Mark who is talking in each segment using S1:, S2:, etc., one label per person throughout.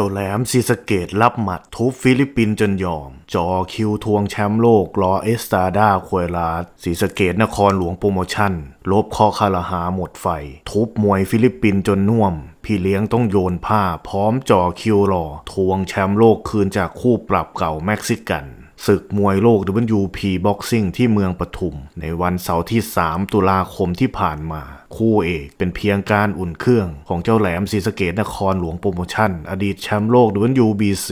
S1: จ้าแหลมซีสเกตรับหมัดทุบฟิลิปปินส์จนยอม จอคิวทวงแชมป์โลกรอเอสตาดาควยลาสซีสเกตนครหลวงโปรโมชั่น ลบคอคารหาหมดไฟ ทุบมวยฟิลิปปินส์จนน่วม พี่เลี้ยงต้องโยนผ้าพร้อมจอคิวรอทวงแชมป์โลกคืนจากคู่ปรับเก่าเม็กซิกันศึกมวยโลก WP Boxing ที่เมืองปทุม ในวันเสาร์ที่ 3 ตุลาคมที่ผ่านมา คู่เอกเป็นเพียงการอุ่นเครื่อง ของเจ้าแหลมศรีสะเกดนครหลวงโปรโมชั่น อดีตแชมป์โลก WBC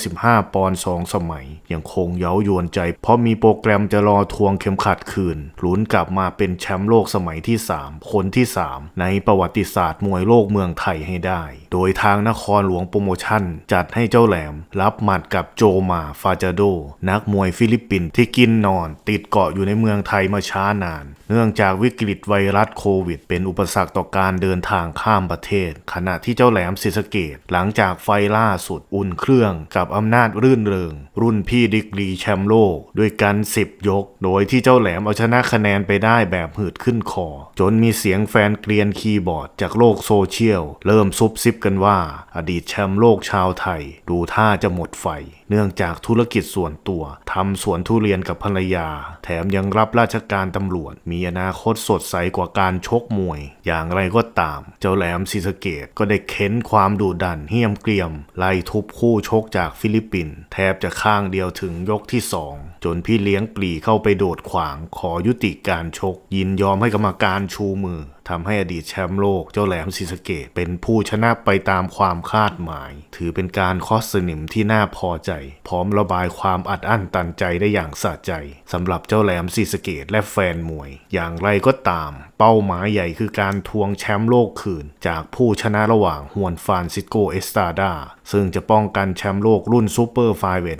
S1: 115ปอนด์สองสมัย ยังคงเย้ายวนใจ เพราะมีโปรแกรมจะรอทวงเข็มขัดคืนลุ้นกลับมาเป็นแชมป์โลกสมัยที่ 3 คนที่ 3 ในประวัติศาสตร์มวยโลกเมืองไทยให้ได้โดยทางนครหลวงโปรโมชั่นจัดให้เจ้าแหลมรับหมัดกับโจมาฟาจาโดนักมวยฟิลิปปินส์ที่กินนอนติดเกาะอยู่ในเมืองไทยมาช้านาน เนื่องจากวิกฤตไวรัสโควิดเป็นอุปสรรคต่อการเดินทางข้ามประเทศ ขณะที่เจ้าแหลมศิสเกตหลังจากไฟล่าสุดอุ่นเครื่องกับอำนาจรื่นเริง รุ่นพี่ดิกรีแชมป์โลกด้วยกัน 10 ยก โดยที่เจ้าแหลมเอาชนะคะแนนไปได้แบบหืดขึ้นคอจนมีเสียงแฟนเกรียนคีย์บอร์ด จากโลกโซเชียลเริ่มซุบซิบกันว่า อดีตแชมป์โลกชาวไทย ดูท่าจะหมดไฟเนื่องจากธุรกิจส่วนตัวทำสวนทุเรียนกับภรรยา แถมยังรับราชการตำรวจ มีอนาคตสดใสกว่าการชกมวย อย่างไรก็ตาม เจ้าแหลมซิสเกตก็ได้เค้นความดุดันเฮี้ยมเกรียม ไล่ทุบคู่ชกจากฟิลิปปินส์แทบจะข้างเดียวถึงยกที่สองจนพี่เลี้ยงปลีเข้าไปโดดขวาง ขอยุติการชก ยินยอมให้กรรมการชูมือทำให้อดีตแชมป์โลกเจ้าแหลมซิสเกตเป็นผู้ชนะไปตามความคาดหมาย ถือเป็นการคอสสนิมที่น่าพอใจ พร้อมระบายความอัดอั้นตันใจได้อย่างสะใจสำหรับเจ้าแหลมซิสเกตและแฟนมวยอย่างไรก็ตาม เป้าหมายใหญ่คือการทวงแชมป์โลกคืนจากผู้ชนะระหว่างฮวนฟานซิโกเอสตาดาซึ่งจะป้องกันแชมป์โลกรุ่นซูเปอร์ไฟเวท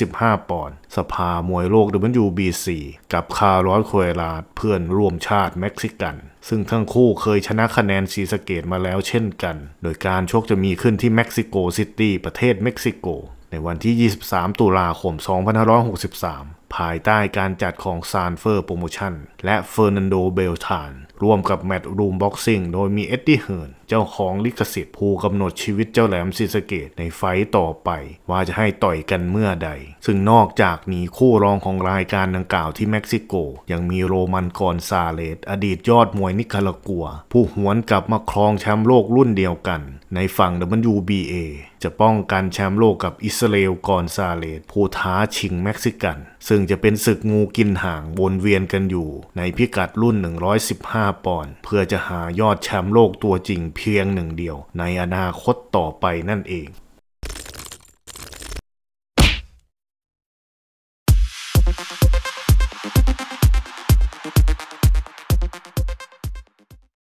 S1: 115ปอนด์สภามวยโลก WBC กับคาร์ลอสโคเอลาเพื่อนร่วมชาติเม็กซิกัน ซึ่งทั้งคู่เคยชนะคะแนนซีสเกตมาแล้วเช่นกัน โดยการชกจะมีขึ้นที่เม็กซิโกซิตี้ประเทศเม็กซิโก ในวันที่ 23 ตุลาคม 2563ภายใต้การจัดของซานเฟอร์โปรโมชั่น และเฟอร์นันโดเบลทานร่วมกับแมตต์รูมบ็อกซิ่งโดยมีเอ็ดดี้เฮิร์นเจ้าของลิขสิทธิ์ผู้กำหนดชีวิตเจ้าแหลมซิสเกตในไฟต่อไป ว่าจะให้ต่อยกันเมื่อใด ซึ่งนอกจากนี้คู่รองของรายการดังกล่าวที่เม็กซิโก ยังมีโรมันกอนซาเลสอดีตยอดมวยนิคารากัว ผู้หวนกลับมาครองแชมป์โลกรุ่นเดียวกัน ในฝั่ง WBA จะป้องกันแชมป์โลกกับอิสราเอลกอนซาเลสผู้ท้าชิงเม็กซิกัน ซึ่งงจะเป็นศึกงูกินหางวนเวียนกันอยู่ในพิกัดรุ่น 115 ปอนด์เพื่อจะหายอดแชมป์โลกตัวจริงเพียงหนึ่งเดียวในอนาคตต่อไปนั่นเอง